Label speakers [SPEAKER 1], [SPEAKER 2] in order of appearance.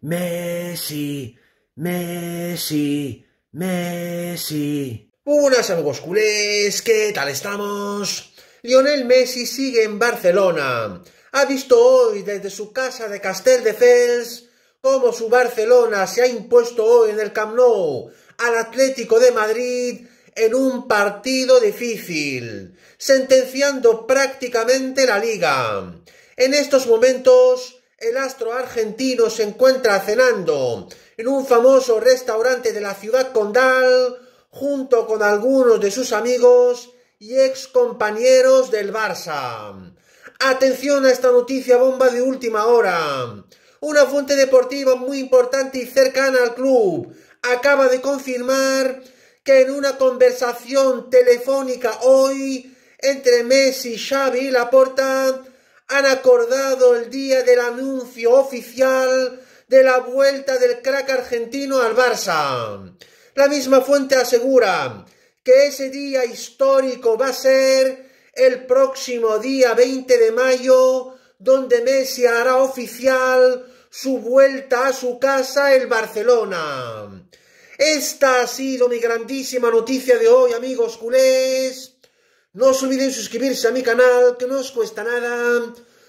[SPEAKER 1] Messi, Messi, Messi. Buenas amigos culés, ¿qué tal estamos? Lionel Messi sigue en Barcelona. Ha visto hoy desde su casa de Castelldefels cómo su Barcelona se ha impuesto hoy en el Camp Nou al Atlético de Madrid en un partido difícil, sentenciando prácticamente la liga. En estos momentos el astro argentino se encuentra cenando en un famoso restaurante de la ciudad condal junto con algunos de sus amigos y ex compañeros del Barça. Atención a esta noticia bomba de última hora. Una fuente deportiva muy importante y cercana al club acaba de confirmar que en una conversación telefónica hoy entre Messi, Xavi y Laporta han acordado el día del anuncio oficial de la vuelta del crack argentino al Barça. La misma fuente asegura que ese día histórico va a ser el próximo día 20 de mayo, donde Messi hará oficial su vuelta a su casa, el Barcelona. Esta ha sido mi grandísima noticia de hoy, amigos culés. No os olviden suscribirse a mi canal, que no os cuesta nada